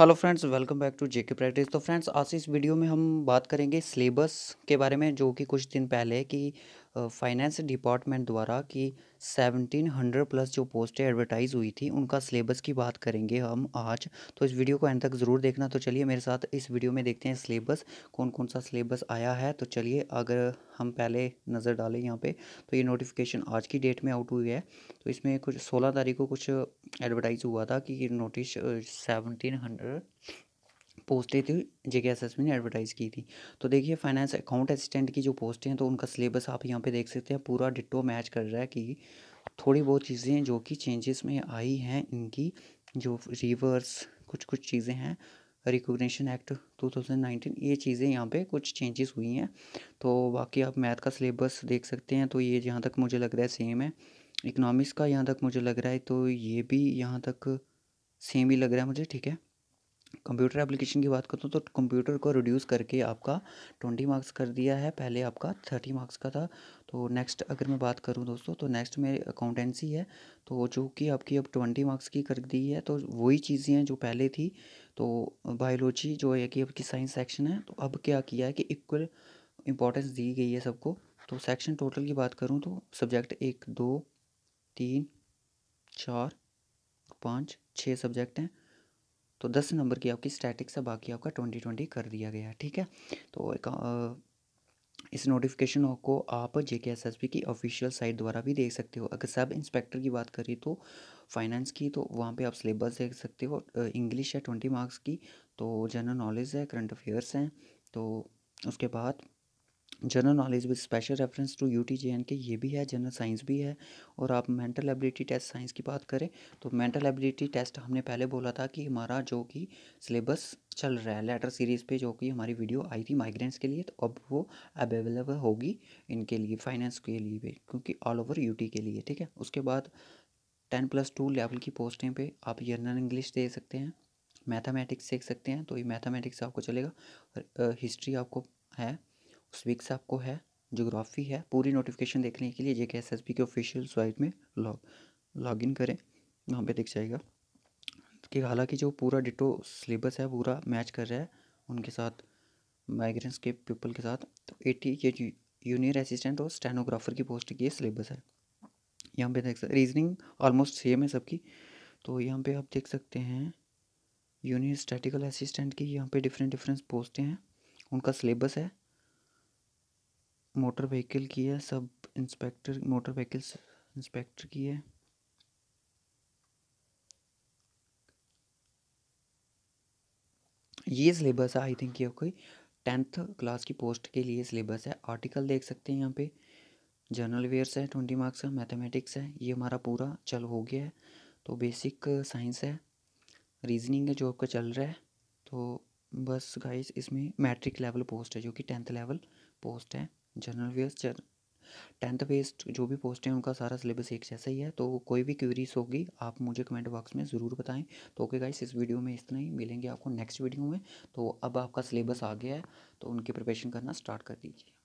hello friends welcome back to JK practice तो friends आज इस वीडियो में हम बात करेंगे सिलेबस के बारे में जो कि कुछ दिन पहले कि फाइनेंस डिपार्टमेंट द्वारा कि सेवनटीन हंड्रेड प्लस जो पोस्टें एडवर्टाइज़ हुई थी उनका सिलेबस की बात करेंगे हम आज तो इस वीडियो को एंड तक ज़रूर देखना तो चलिए मेरे साथ इस वीडियो में देखते हैं सिलेबस कौन कौन सा सिलेबस आया है तो चलिए अगर हम पहले नज़र डालें यहाँ पे तो ये नोटिफिकेशन आज की डेट में आउट हुई है तो इसमें कुछ सोलह तारीख को कुछ एडवर्टाइज़ हुआ था कि नोटिस सेवनटीन हंड्रेड पोस्टें थी जे के एस एस ने एडवर्टाइज़ की थी तो देखिए फाइनेंस अकाउंट असिस्टेंट की जो पोस्टें हैं तो उनका सिलेबस आप यहाँ पे देख सकते हैं पूरा डिटो मैच कर रहा है कि थोड़ी बहुत चीज़ें जो कि चेंजेस में आई हैं इनकी जो रिवर्स कुछ कुछ चीज़ें हैं रिकोगशन एक्ट 2019 ये चीज़ें यहाँ पे कुछ चेंजेस हुई हैं तो बाकी आप मैथ का सिलेबस देख सकते हैं तो ये जहाँ तक मुझे लग रहा है सेम है इकनॉमिक्स का यहाँ तक मुझे लग रहा है तो ये भी यहाँ तक सेम ही लग रहा है मुझे ठीक है कंप्यूटर एप्लीकेशन की बात करता हूँ तो कंप्यूटर को रिड्यूस करके आपका ट्वेंटी मार्क्स कर दिया है पहले आपका थर्टी मार्क्स का था तो नेक्स्ट अगर मैं बात करूँ दोस्तों तो नेक्स्ट में अकाउंटेंसी है तो जो कि आपकी अब ट्वेंटी मार्क्स की कर दी है तो वही चीज़ें हैं जो पहले थी तो बायोलॉजी जो है कि आपकी साइंस सेक्शन है तो अब क्या किया है कि इक्वल इंपॉर्टेंस दी गई है सबको तो सेक्शन टोटल की बात करूँ तो सब्जेक्ट एक दो तीन चार पाँच छः सब्जेक्ट हैं तो दस नंबर की आपकी स्टैटिक्स है बाकी आपका ट्वेंटी ट्वेंटी कर दिया गया ठीक है तो एक इस नोटिफिकेशन को आप J K S S B की ऑफिशियल साइट द्वारा भी देख सकते हो अगर सब इंस्पेक्टर की बात करें तो फाइनेंस की तो वहाँ पे आप सिलेबस देख सकते हो इंग्लिश है ट्वेंटी मार्क्स की तो जनरल नॉलेज है करंट अफेयर्स हैं तो उसके बाद general knowledge with special reference to U T J N K ये भी है जनरल साइंस भी है और आप मेंटल एबिलिटी टेस्ट साइंस की बात करें तो मेंटल एबिलिटी टेस्ट हमने पहले बोला था कि हमारा जो कि सिलेबस चल रहा है लेटर सीरीज़ पे जो कि हमारी वीडियो आई थी माइग्रेंट्स के लिए तो अब वो अवेलेबल होगी इनके लिए फाइनेंस के लिए भी क्योंकि ऑल ओवर यू के लिए ठीक है उसके बाद टेन प्लस टू लेवल की पोस्टें पे आप जनरल इंग्लिश दे सकते हैं मैथमेटिक्स सीख सकते हैं तो ये मैथमेटिक्स आपको चलेगा हिस्ट्री आपको है उस वीक से आपको है जोग्राफी है पूरी नोटिफिकेशन देखने के लिए J K S S B के ऑफिशियल साइट में लॉग लॉग इन करें वहाँ पे दिख जाएगा कि हालांकि जो पूरा डिटो सिलेबस है पूरा मैच कर रहा है उनके साथ माइग्रेंट्स के पीपल के साथ तो एटी ये यूनियर असिस्टेंट और स्टेनोग्राफर की पोस्ट की सिलेबस है यहाँ पे देख सकते रीजनिंग ऑलमोस्ट सेम है सबकी तो यहाँ पे आप देख सकते हैं यूनियर स्टैटिकल असिस्टेंट की यहाँ पे डिफरेंट डिफरेंट पोस्टें हैं उनका सिलेबस है मोटर व्हीकल की है sub inspector motor vehicles inspector की है ये सिलेबस है आई थिंक ये कोई टेंथ क्लास की पोस्ट के लिए सिलेबस है आर्टिकल देख सकते हैं यहाँ पे जनरल वेयर्स है ट्वेंटी मार्क्स है मैथमेटिक्स है ये हमारा पूरा चल हो गया है तो बेसिक साइंस है रीजनिंग है जो आपका चल रहा है तो बस गाइस इसमें मैट्रिक लेवल पोस्ट है जो कि टेंथ लेवल पोस्ट है जनरल वेस्ट टेंथ वेस्ट जो भी पोस्ट है उनका सारा सिलेबस एक जैसा ही है तो कोई भी क्यूरीज होगी आप मुझे कमेंट बॉक्स में ज़रूर बताएं तो ओके गाइस इस वीडियो में इतना ही मिलेंगे आपको नेक्स्ट वीडियो में तो अब आपका सिलेबस आ गया है तो उनकी प्रिपरेशन करना स्टार्ट कर दीजिए